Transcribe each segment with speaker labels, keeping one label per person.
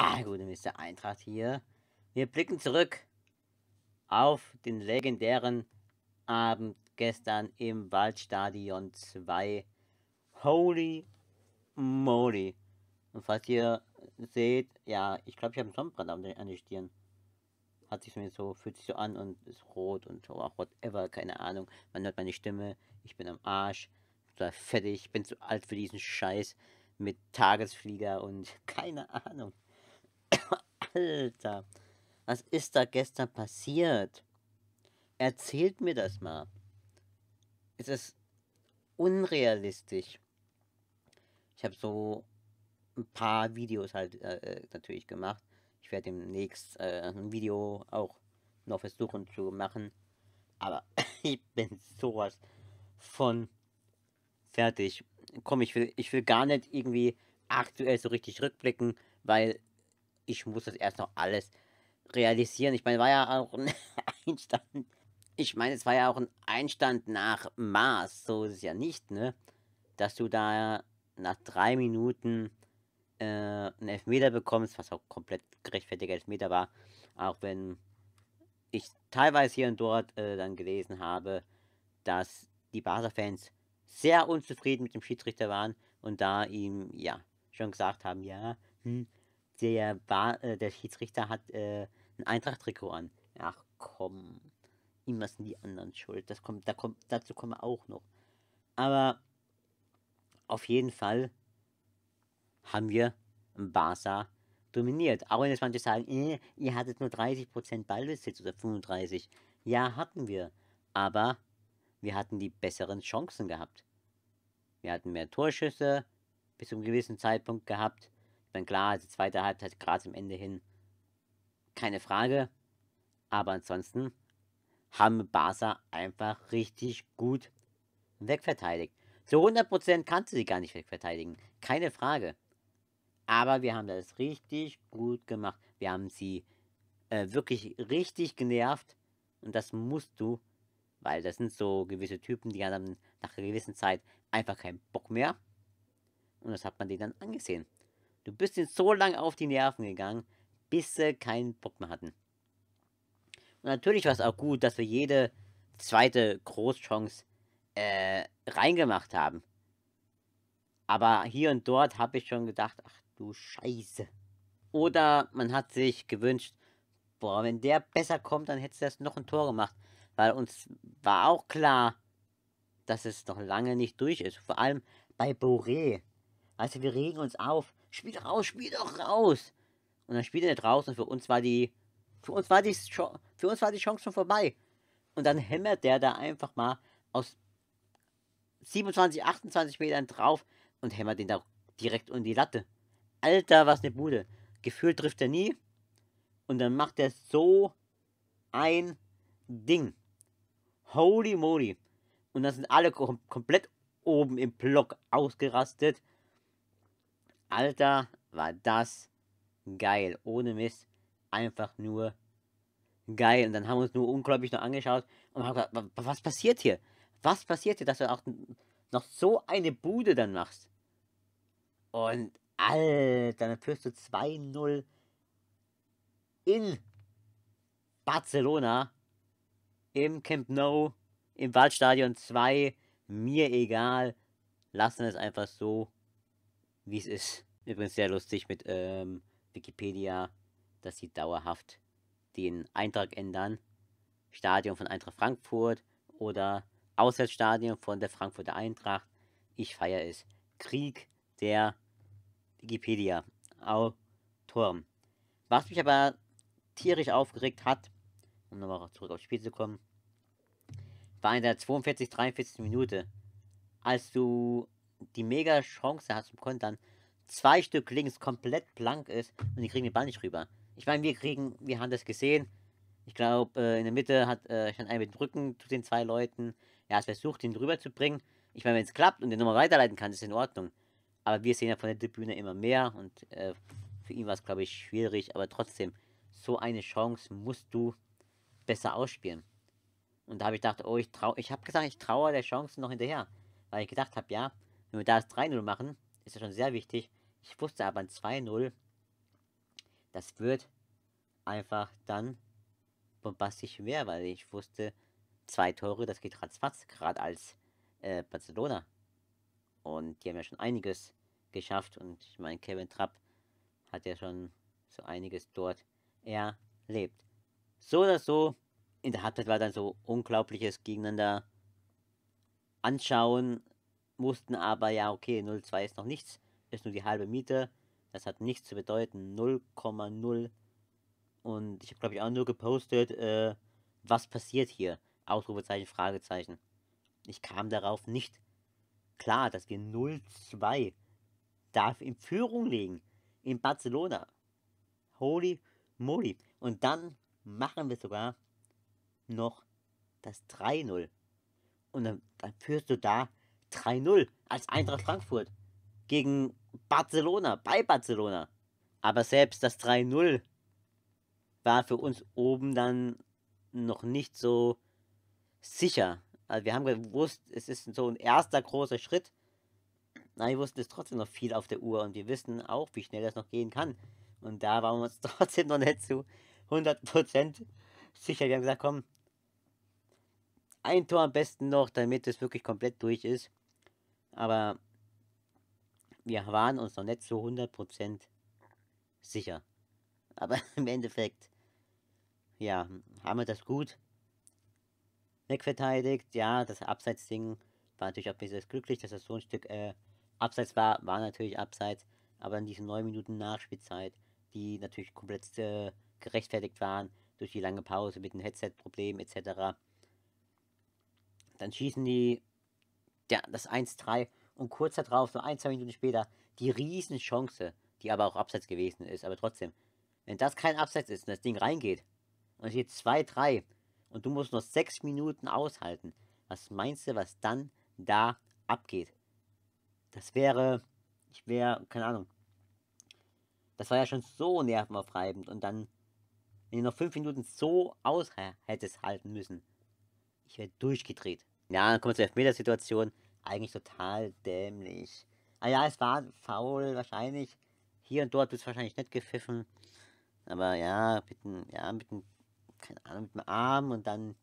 Speaker 1: Ah, gute Mr. Eintracht hier. Wir blicken zurück auf den legendären Abend gestern im Waldstadion 2. Holy moly. Und falls ihr seht, ja, ich glaube, ich habe einen Sonnenbrand an, den Stirn. Hat sich so, fühlt sich so an und ist rot und so, auch whatever, keine Ahnung. Man hört meine Stimme, ich bin am Arsch, total fertig, ich bin zu alt für diesen Scheiß mit Tagesflieger und keine Ahnung. Alter, was ist da gestern passiert? Erzählt mir das mal. Es ist unrealistisch. Ich habe so ein paar Videos halt äh, äh natürlich gemacht. Ich werde demnächst äh, ein Video auch noch versuchen zu machen. Aber ich bin sowas von fertig. Komm, ich will, ich will gar nicht irgendwie aktuell so richtig rückblicken, weil ich muss das erst noch alles realisieren. Ich meine, war ja auch ein Einstand. Ich meine, es war ja auch ein Einstand nach Mars. So ist es ja nicht, ne? Dass du da nach drei Minuten äh, einen Elfmeter bekommst, was auch komplett gerechtfertiger Elfmeter war. Auch wenn ich teilweise hier und dort äh, dann gelesen habe, dass die Barca-Fans sehr unzufrieden mit dem Schiedsrichter waren und da ihm, ja, schon gesagt haben, ja, hm, der, ba äh, der Schiedsrichter hat äh, ein Eintracht-Trikot an. Ach komm, ihm sind die anderen schuld. Das kommt, da kommt, dazu kommen wir auch noch. Aber auf jeden Fall haben wir Barca dominiert. Auch wenn jetzt manche sagen, äh, ihr hattet nur 30% Ballbesitz oder 35%. Ja, hatten wir. Aber wir hatten die besseren Chancen gehabt. Wir hatten mehr Torschüsse bis zum gewissen Zeitpunkt gehabt. Dann klar, die zweite Halbzeit gerade zum Ende hin, keine Frage. Aber ansonsten haben Barca einfach richtig gut wegverteidigt. Zu 100% kannst du sie gar nicht wegverteidigen, keine Frage. Aber wir haben das richtig gut gemacht. Wir haben sie äh, wirklich richtig genervt. Und das musst du, weil das sind so gewisse Typen, die haben nach einer gewissen Zeit einfach keinen Bock mehr. Und das hat man denen dann angesehen. Du bist ihnen so lange auf die Nerven gegangen, bis sie keinen Bock mehr hatten. Und natürlich war es auch gut, dass wir jede zweite Großchance äh, reingemacht haben. Aber hier und dort habe ich schon gedacht, ach du Scheiße. Oder man hat sich gewünscht, boah, wenn der besser kommt, dann hätte das noch ein Tor gemacht. Weil uns war auch klar, dass es noch lange nicht durch ist. Vor allem bei Boré. Also wir regen uns auf, spiel doch raus, spiel doch raus. Und dann spielt er nicht raus und für uns war die, für uns war die, für uns war die Chance schon vorbei. Und dann hämmert der da einfach mal aus 27, 28 Metern drauf und hämmert den da direkt unter die Latte. Alter, was eine Bude. Gefühlt trifft er nie. Und dann macht er so ein Ding. Holy moly. Und dann sind alle kom komplett oben im Block ausgerastet. Alter, war das geil. Ohne Mist. Einfach nur geil. Und dann haben wir uns nur unglaublich noch angeschaut und haben gesagt, was passiert hier? Was passiert hier, dass du auch noch so eine Bude dann machst? Und Alter, dann führst du 2-0 in Barcelona im Camp Nou, im Waldstadion 2. Mir egal. Lassen es einfach so wie es ist. Übrigens sehr lustig mit ähm, Wikipedia, dass sie dauerhaft den Eintrag ändern. Stadion von Eintracht Frankfurt oder Auswärtsstadion von der Frankfurter Eintracht. Ich feiere es. Krieg der Wikipedia. Autoren. Was mich aber tierisch aufgeregt hat, um nochmal zurück aufs Spiel zu kommen, war in der 42, 43. Minute, als du die mega Chance hast zum Kontern, zwei Stück links komplett blank ist und die kriegen den Ball nicht rüber. Ich meine, wir kriegen, wir haben das gesehen. Ich glaube, äh, in der Mitte hat äh, stand einer mit dem Rücken zu den zwei Leuten. Er hat versucht, ihn drüber zu bringen. Ich meine, wenn es klappt und er nochmal weiterleiten kann, ist in Ordnung. Aber wir sehen ja von der Tribüne immer mehr und äh, für ihn war es, glaube ich, schwierig. Aber trotzdem, so eine Chance musst du besser ausspielen. Und da habe ich gedacht, oh, ich trau, ich habe gesagt, ich traue der Chance noch hinterher, weil ich gedacht habe, ja, wenn wir da das 3-0 machen, ist das schon sehr wichtig. Ich wusste aber ein 2-0, das wird einfach dann bombastisch mehr, weil ich wusste, zwei Tore, das geht ratzfatz, gerade als äh, Barcelona. Und die haben ja schon einiges geschafft und ich meine, Kevin Trapp hat ja schon so einiges dort erlebt. So oder so, in der Halbzeit war dann so unglaubliches Gegeneinander anschauen, mussten aber, ja, okay, 0,2 ist noch nichts, ist nur die halbe Miete. Das hat nichts zu bedeuten. 0,0. Und ich habe, glaube ich, auch nur gepostet, äh, was passiert hier? Ausrufezeichen, Fragezeichen. Ich kam darauf nicht klar, dass wir 0,2 darf in Führung liegen. In Barcelona. Holy moly. Und dann machen wir sogar noch das 3-0. Und dann, dann führst du da 3-0 als Eintracht Frankfurt gegen Barcelona, bei Barcelona. Aber selbst das 3-0 war für uns oben dann noch nicht so sicher. Also wir haben gewusst, es ist so ein erster großer Schritt. Nein, wir wussten es ist trotzdem noch viel auf der Uhr und wir wissen auch, wie schnell das noch gehen kann. Und da waren wir uns trotzdem noch nicht zu 100% sicher. Wir haben gesagt, komm, ein Tor am besten noch, damit es wirklich komplett durch ist. Aber wir waren uns noch nicht zu 100% sicher. Aber im Endeffekt, ja, haben wir das gut wegverteidigt. Ja, das Abseitsding war natürlich auch ein bisschen glücklich, dass das so ein Stück äh, abseits war. War natürlich abseits, aber in diesen 9 Minuten Nachspielzeit, die natürlich komplett äh, gerechtfertigt waren durch die lange Pause mit dem Headset-Problem etc. Dann schießen die der, das 1-3 und kurz darauf, so ein, zwei Minuten später, die Riesenchance, die aber auch abseits gewesen ist, aber trotzdem. Wenn das kein Abseits ist und das Ding reingeht und es geht 2-3 und du musst noch 6 Minuten aushalten, was meinst du, was dann da abgeht? Das wäre, ich wäre, keine Ahnung. Das war ja schon so nervenaufreibend und dann, wenn ihr noch 5 Minuten so aus hättest halten müssen, ich wäre durchgedreht. Ja, dann kommen wir zur Elfmetersituation. Eigentlich total dämlich. Ah ja, es war faul wahrscheinlich. Hier und dort wird es wahrscheinlich nicht gepfiffen. Aber ja, mit dem, ja, mit dem, keine Ahnung, mit dem Arm und dann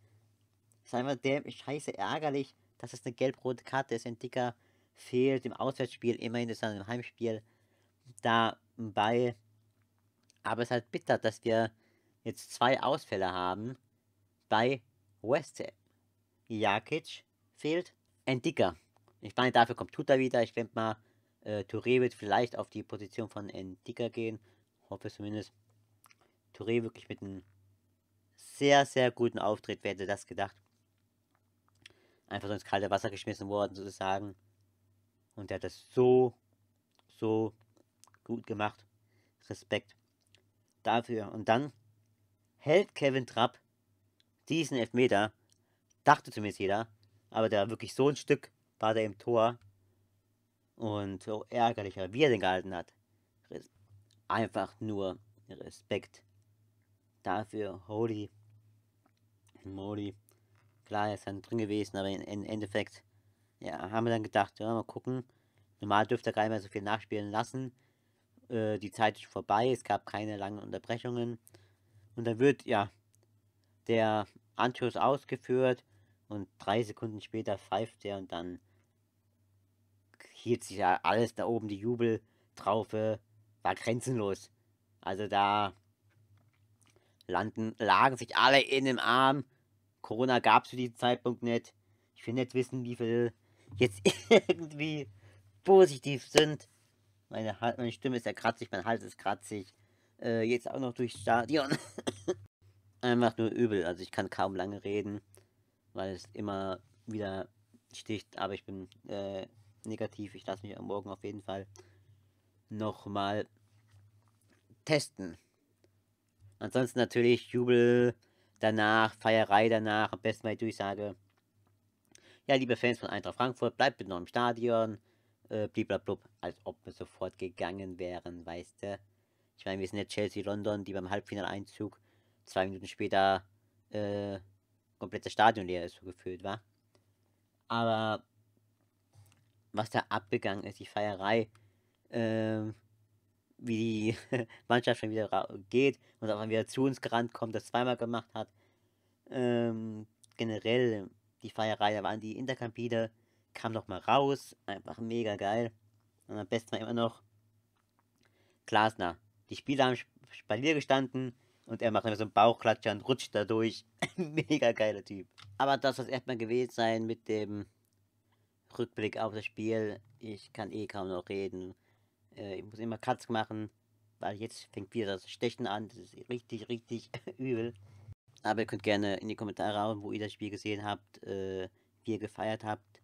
Speaker 1: ist einfach dämlich, scheiße ärgerlich, dass es eine gelb-rote Karte ist. Ein Dicker fehlt im Auswärtsspiel, immerhin ist dann im Heimspiel da bei. Aber es ist halt bitter, dass wir jetzt zwei Ausfälle haben bei West Jakic fehlt. Ein Dicker. Ich meine, dafür kommt Tuta wieder. Ich denke mal, äh, Touré wird vielleicht auf die Position von Endika gehen. Hoffe zumindest. Touré wirklich mit einem sehr, sehr guten Auftritt, wer hätte das gedacht. Einfach so ins kalte Wasser geschmissen worden, sozusagen. Und er hat das so, so gut gemacht. Respekt dafür. Und dann hält Kevin Trapp diesen Elfmeter Dachte zumindest jeder. Aber der wirklich so ein Stück war der im Tor. Und so ärgerlicher, wie er den gehalten hat. Einfach nur Respekt. Dafür, holy moly. Klar, er ist dann drin gewesen, aber im Endeffekt ja, haben wir dann gedacht, ja, mal gucken. Normal dürfte er gar nicht mehr so viel nachspielen lassen. Äh, die Zeit ist vorbei, es gab keine langen Unterbrechungen. Und dann wird, ja, der Anschluss ausgeführt und drei Sekunden später pfeift er und dann hielt sich ja alles da oben, die Jubeltraufe war grenzenlos. Also da landen, lagen sich alle in dem Arm. Corona gab es für diesem Zeitpunkt nicht. Ich will nicht wissen, wie viel jetzt irgendwie positiv sind. Meine, meine Stimme ist ja kratzig, mein Hals ist kratzig. Äh, jetzt auch noch durchs Stadion. Einfach nur übel, also ich kann kaum lange reden weil es immer wieder sticht. Aber ich bin äh, negativ. Ich lasse mich am Morgen auf jeden Fall nochmal testen. Ansonsten natürlich Jubel danach, Feierei danach. Am besten meine Durchsage. Ja, liebe Fans von Eintracht Frankfurt, bleibt bitte noch im Stadion. Äh, blub, als ob wir sofort gegangen wären, weißt du. Ich meine, wir sind jetzt Chelsea London, die beim Halbfinaleinzug zwei Minuten später äh, komplette Stadion leer ist, so gefühlt, war. Aber was da abgegangen ist, die Feierei, äh, wie die Mannschaft schon wieder geht und auch wieder zu uns gerannt kommt, das zweimal gemacht hat. Ähm, generell die Feierei, da waren die Interkampide, kam noch mal raus, einfach mega geil. Und am besten war immer noch Glasner. Die Spieler haben Spalier gestanden, und er macht einfach so einen Bauchklatscher und rutscht da durch. Mega geiler Typ. Aber das soll erstmal gewesen sein mit dem Rückblick auf das Spiel. Ich kann eh kaum noch reden. Äh, ich muss immer Katz machen, weil jetzt fängt wieder das Stechen an. Das ist richtig, richtig übel. Aber ihr könnt gerne in die Kommentare hauen, wo ihr das Spiel gesehen habt, äh, wie ihr gefeiert habt.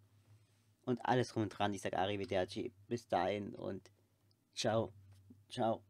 Speaker 1: Und alles drum und dran. Ich sage Arrivederci. Bis dahin und ciao. Ciao.